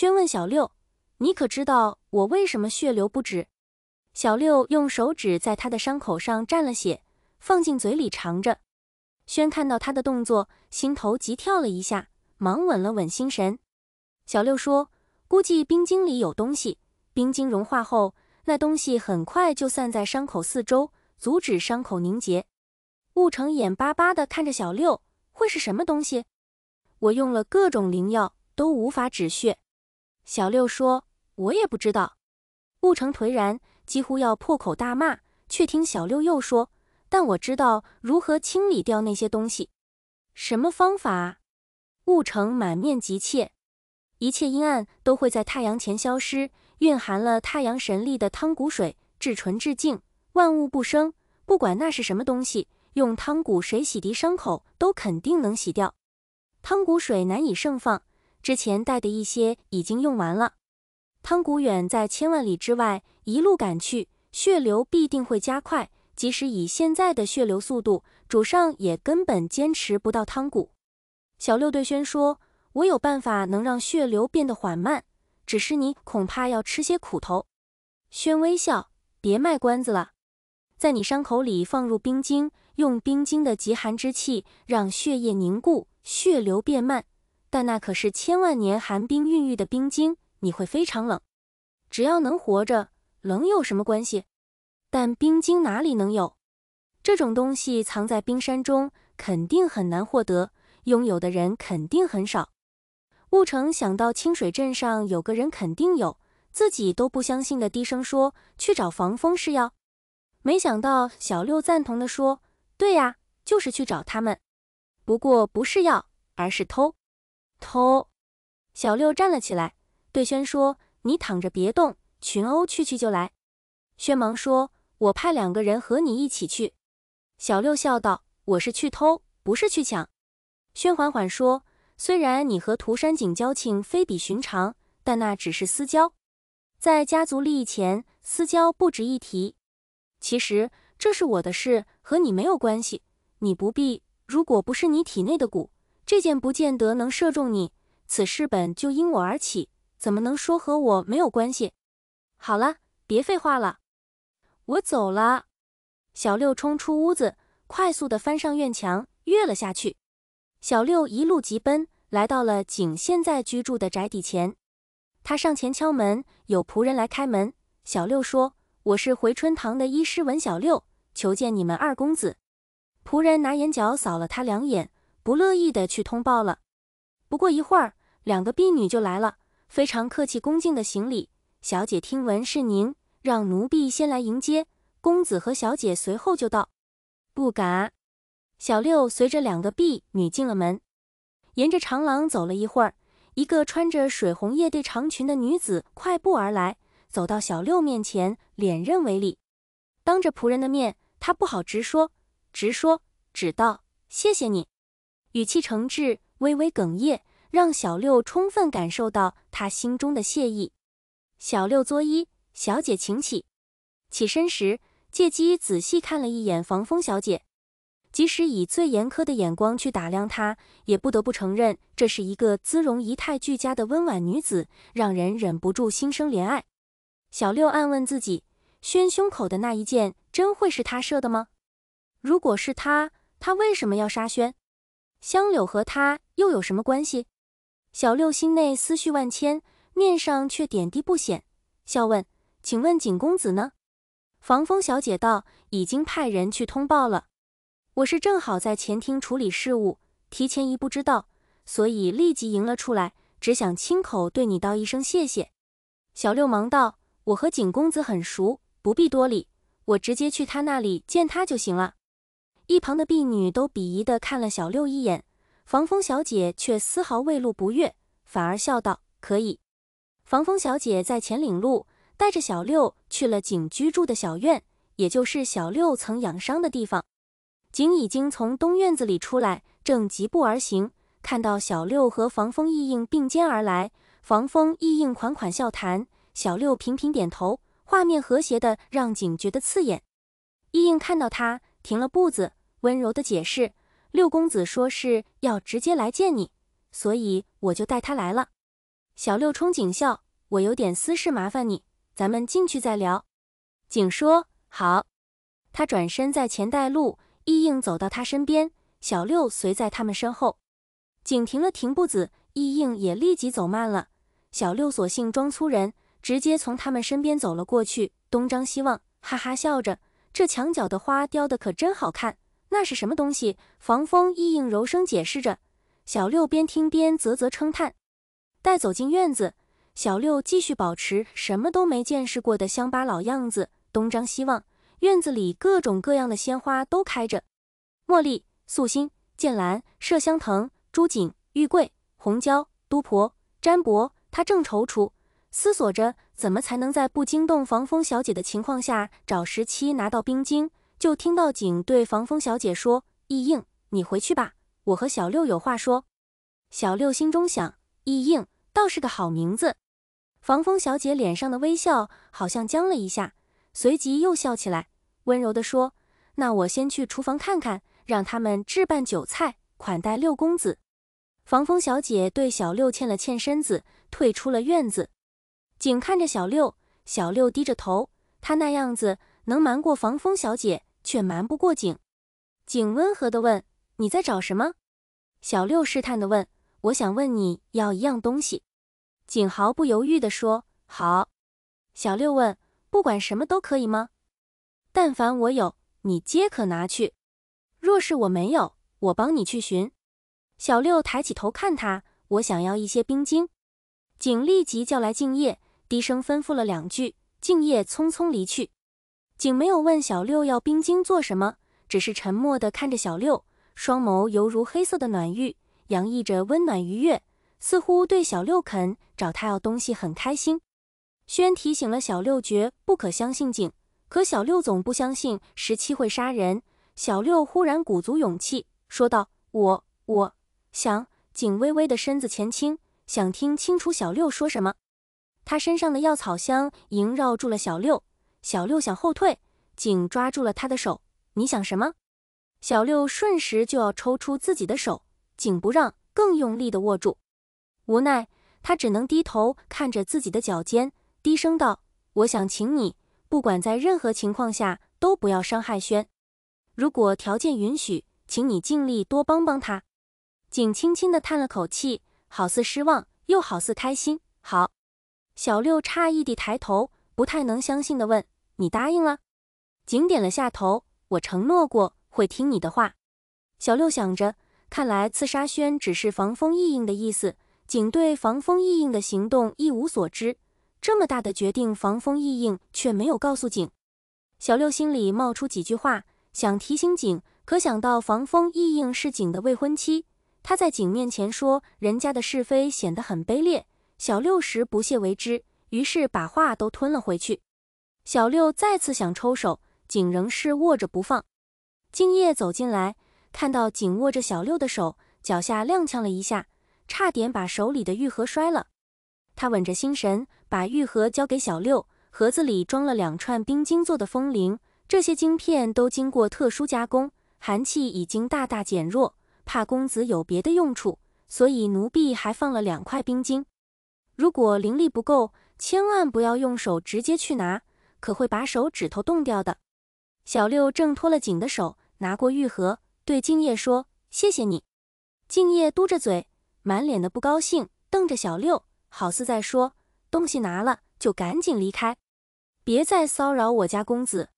宣问小六：“你可知道我为什么血流不止？”小六用手指在他的伤口上蘸了血，放进嘴里尝着。宣看到他的动作，心头急跳了一下，忙稳了稳心神。小六说：“估计冰晶里有东西，冰晶融化后，那东西很快就散在伤口四周，阻止伤口凝结。”雾城眼巴巴地看着小六，会是什么东西？我用了各种灵药都无法止血。小六说：“我也不知道。”雾城颓然，几乎要破口大骂，却听小六又说：“但我知道如何清理掉那些东西。什么方法？”雾城满面急切，一切阴暗都会在太阳前消失。蕴含了太阳神力的汤谷水，至纯至净，万物不生。不管那是什么东西，用汤谷水洗涤伤口，都肯定能洗掉。汤谷水难以盛放。之前带的一些已经用完了。汤谷远在千万里之外一路赶去，血流必定会加快。即使以现在的血流速度，主上也根本坚持不到汤谷。小六对轩说：“我有办法能让血流变得缓慢，只是你恐怕要吃些苦头。”轩微笑：“别卖关子了，在你伤口里放入冰晶，用冰晶的极寒之气让血液凝固，血流变慢。”但那可是千万年寒冰孕育的冰晶，你会非常冷。只要能活着，冷有什么关系？但冰晶哪里能有？这种东西藏在冰山中，肯定很难获得，拥有的人肯定很少。雾城想到清水镇上有个人肯定有，自己都不相信的低声说：“去找防风是要。”没想到小六赞同的说：“对呀，就是去找他们。不过不是要，而是偷。”偷，小六站了起来，对轩说：“你躺着别动，群殴去去就来。”轩忙说：“我派两个人和你一起去。”小六笑道：“我是去偷，不是去抢。”轩缓缓说：“虽然你和涂山璟交情非比寻常，但那只是私交，在家族利益前，私交不值一提。其实这是我的事，和你没有关系，你不必。如果不是你体内的蛊。”这箭不见得能射中你，此事本就因我而起，怎么能说和我没有关系？好了，别废话了，我走了。小六冲出屋子，快速地翻上院墙，跃了下去。小六一路疾奔，来到了景现在居住的宅邸前。他上前敲门，有仆人来开门。小六说：“我是回春堂的医师文小六，求见你们二公子。”仆人拿眼角扫了他两眼。不乐意的去通报了。不过一会儿，两个婢女就来了，非常客气恭敬的行礼。小姐听闻是您，让奴婢先来迎接公子和小姐，随后就到。不敢。小六随着两个婢女进了门，沿着长廊走了一会儿，一个穿着水红叶地长裙的女子快步而来，走到小六面前，脸认为礼。当着仆人的面，她不好直说，直说只道谢谢你。语气诚挚，微微哽咽，让小六充分感受到他心中的谢意。小六作揖，小姐请起。起身时，借机仔细看了一眼防风小姐。即使以最严苛的眼光去打量她，也不得不承认，这是一个姿容仪态俱佳的温婉女子，让人忍不住心生怜爱。小六暗问自己：轩胸口的那一箭，真会是他射的吗？如果是他，他为什么要杀轩？香柳和他又有什么关系？小六心内思绪万千，面上却点滴不显，笑问：“请问景公子呢？”防风小姐道：“已经派人去通报了。我是正好在前厅处理事务，提前一步知道，所以立即迎了出来，只想亲口对你道一声谢谢。”小六忙道：“我和景公子很熟，不必多礼，我直接去他那里见他就行了。”一旁的婢女都鄙夷地看了小六一眼，防风小姐却丝毫未露不悦，反而笑道：“可以。”防风小姐在前领路，带着小六去了景居住的小院，也就是小六曾养伤的地方。景已经从东院子里出来，正疾步而行，看到小六和防风意应并肩而来，防风意应款款笑谈，小六频频点头，画面和谐的让景觉得刺眼。意应看到他，停了步子。温柔的解释，六公子说是要直接来见你，所以我就带他来了。小六冲景笑，我有点私事麻烦你，咱们进去再聊。景说好，他转身在前带路，易应走到他身边，小六随在他们身后。景停了停步子，易应也立即走慢了。小六索性装粗人，直接从他们身边走了过去，东张西望，哈哈笑着。这墙角的花雕的可真好看。那是什么东西？防风意应柔声解释着，小六边听边啧啧称叹。待走进院子，小六继续保持什么都没见识过的乡巴佬样子，东张西望。院子里各种各样的鲜花都开着，茉莉、素心、剑兰、麝香藤、朱槿、玉桂、红椒、都婆、占卜。他正踌躇思索着，怎么才能在不惊动防风小姐的情况下，找十七拿到冰晶。就听到景对防风小姐说：“易应，你回去吧，我和小六有话说。”小六心中想：“易应倒是个好名字。”防风小姐脸上的微笑好像僵了一下，随即又笑起来，温柔地说：“那我先去厨房看看，让他们置办酒菜款待六公子。”防风小姐对小六欠了欠身子，退出了院子。景看着小六，小六低着头，他那样子能瞒过防风小姐？却瞒不过景。景温和的问：“你在找什么？”小六试探的问：“我想问你要一样东西。”景毫不犹豫的说：“好。”小六问：“不管什么都可以吗？”“但凡我有，你皆可拿去。若是我没有，我帮你去寻。”小六抬起头看他：“我想要一些冰晶。”景立即叫来敬业，低声吩咐了两句，敬业匆匆离去。景没有问小六要冰晶做什么，只是沉默地看着小六，双眸犹如黑色的暖玉，洋溢着温暖愉悦，似乎对小六肯找他要东西很开心。轩提醒了小六，绝不可相信景，可小六总不相信十七会杀人。小六忽然鼓足勇气说道：“我我想……”景微微的身子前倾，想听清楚小六说什么。他身上的药草香萦绕住了小六。小六想后退，景抓住了他的手。你想什么？小六瞬时就要抽出自己的手，景不让，更用力的握住。无奈，他只能低头看着自己的脚尖，低声道：“我想请你，不管在任何情况下，都不要伤害轩。如果条件允许，请你尽力多帮帮他。”景轻轻地叹了口气，好似失望，又好似开心。好。小六诧异地抬头。不太能相信的问：“你答应了？”景点了下头。我承诺过会听你的话。小六想着，看来刺杀轩只是防风意应的意思。景对防风意应的行动一无所知。这么大的决定，防风意应却没有告诉景。小六心里冒出几句话，想提醒景，可想到防风意应是景的未婚妻，他在景面前说人家的是非，显得很卑劣。小六时不屑为之。于是把话都吞了回去，小六再次想抽手，景仍是握着不放。敬业走进来，看到紧握着小六的手，脚下踉跄了一下，差点把手里的玉盒摔了。他稳着心神，把玉盒交给小六。盒子里装了两串冰晶做的风铃，这些晶片都经过特殊加工，寒气已经大大减弱。怕公子有别的用处，所以奴婢还放了两块冰晶。如果灵力不够。千万不要用手直接去拿，可会把手指头冻掉的。小六挣脱了井的手，拿过玉盒，对敬业说：“谢谢你。”敬业嘟着嘴，满脸的不高兴，瞪着小六，好似在说：“东西拿了就赶紧离开，别再骚扰我家公子。”